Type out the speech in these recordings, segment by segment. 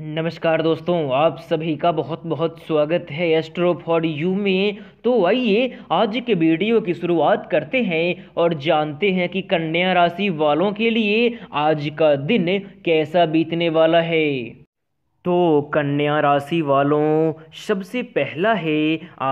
नमस्कार दोस्तों आप सभी का बहुत बहुत स्वागत है एस्ट्रो फॉर यू में तो आइए आज के वीडियो की शुरुआत करते हैं और जानते हैं कि कन्या राशि वालों के लिए आज का दिन कैसा बीतने वाला है तो कन्या राशि वालों सबसे पहला है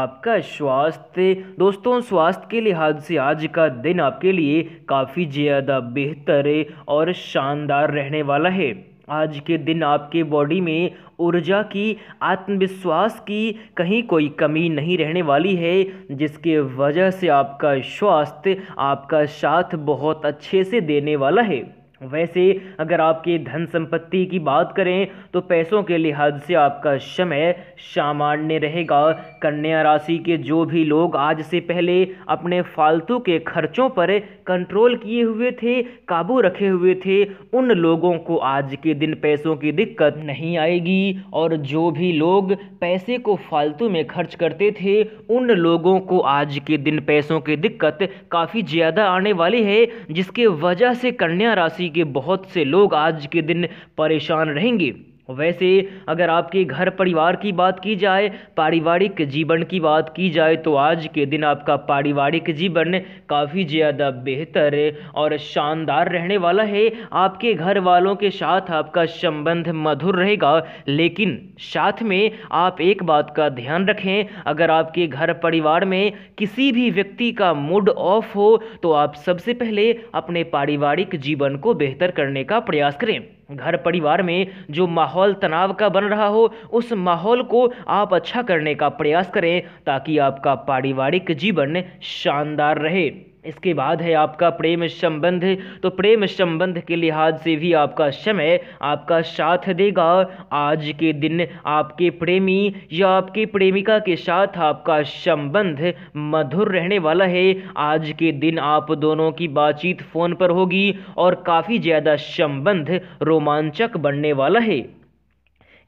आपका स्वास्थ्य दोस्तों स्वास्थ्य के लिहाज से आज का दिन आपके लिए काफ़ी ज़्यादा बेहतर और शानदार रहने वाला है आज के दिन आपके बॉडी में ऊर्जा की आत्मविश्वास की कहीं कोई कमी नहीं रहने वाली है जिसके वजह से आपका स्वास्थ्य आपका साथ बहुत अच्छे से देने वाला है वैसे अगर आपकी धन संपत्ति की बात करें तो पैसों के लिहाज से आपका समय सामान्य रहेगा कन्या राशि के जो भी लोग आज से पहले अपने फालतू के खर्चों पर कंट्रोल किए हुए थे काबू रखे हुए थे उन लोगों को आज के दिन पैसों की दिक्कत नहीं आएगी और जो भी लोग पैसे को फालतू में खर्च करते थे उन लोगों को आज के दिन पैसों की दिक्कत काफ़ी ज़्यादा आने वाली है जिसके वजह से कन्या राशि के बहुत से लोग आज के दिन परेशान रहेंगे वैसे अगर आपके घर परिवार की बात की जाए पारिवारिक जीवन की बात की जाए तो आज के दिन आपका पारिवारिक जीवन काफ़ी ज़्यादा बेहतर और शानदार रहने वाला है आपके घर वालों के साथ आपका संबंध मधुर रहेगा लेकिन साथ में आप एक बात का ध्यान रखें अगर आपके घर परिवार में किसी भी व्यक्ति का मूड ऑफ हो तो आप सबसे पहले अपने पारिवारिक जीवन को बेहतर करने का प्रयास करें घर परिवार में जो माहौल तनाव का बन रहा हो उस माहौल को आप अच्छा करने का प्रयास करें ताकि आपका पारिवारिक जीवन शानदार रहे इसके बाद है आपका प्रेम संबंध तो प्रेम संबंध के लिहाज से भी आपका समय आपका साथ देगा आज के दिन आपके प्रेमी या आपकी प्रेमिका के साथ आपका संबंध मधुर रहने वाला है आज के दिन आप दोनों की बातचीत फ़ोन पर होगी और काफ़ी ज़्यादा संबंध रोमांचक बनने वाला है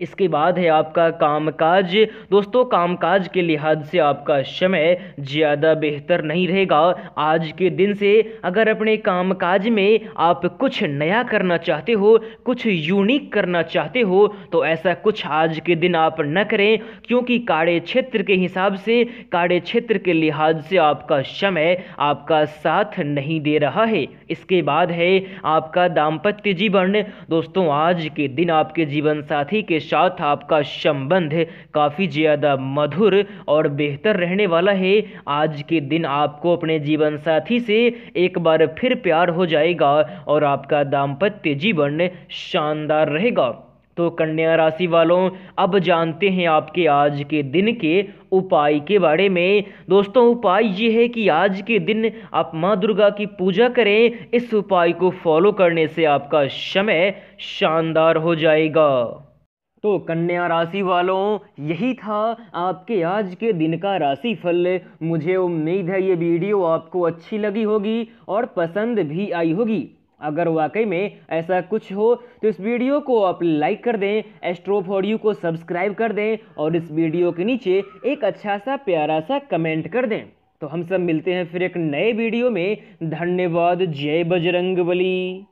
इसके बाद है आपका कामकाज दोस्तों कामकाज के लिहाज से आपका समय ज़्यादा बेहतर नहीं रहेगा आज के दिन से अगर अपने कामकाज में आप कुछ नया करना चाहते हो कुछ यूनिक करना चाहते हो तो ऐसा कुछ आज के दिन आप न करें क्योंकि कार्य क्षेत्र के हिसाब से कार्य क्षेत्र के लिहाज से आपका समय आपका साथ नहीं दे रहा है इसके बाद है आपका दाम्पत्य जीवन दोस्तों आज के दिन आपके जीवन साथी के साथ आपका संबंध काफ़ी ज़्यादा मधुर और बेहतर रहने वाला है आज के दिन आपको अपने जीवन साथी से एक बार फिर प्यार हो जाएगा और आपका दाम्पत्य जीवन शानदार रहेगा तो कन्या राशि वालों अब जानते हैं आपके आज के दिन के उपाय के बारे में दोस्तों उपाय ये है कि आज के दिन आप माँ दुर्गा की पूजा करें इस उपाय को फॉलो करने से आपका समय शानदार हो जाएगा तो कन्या राशि वालों यही था आपके आज के दिन का राशि फल मुझे उम्मीद है ये वीडियो आपको अच्छी लगी होगी और पसंद भी आई होगी अगर वाकई में ऐसा कुछ हो तो इस वीडियो को आप लाइक कर दें एस्ट्रो को सब्सक्राइब कर दें और इस वीडियो के नीचे एक अच्छा सा प्यारा सा कमेंट कर दें तो हम सब मिलते हैं फिर एक नए वीडियो में धन्यवाद जय बजरंगबली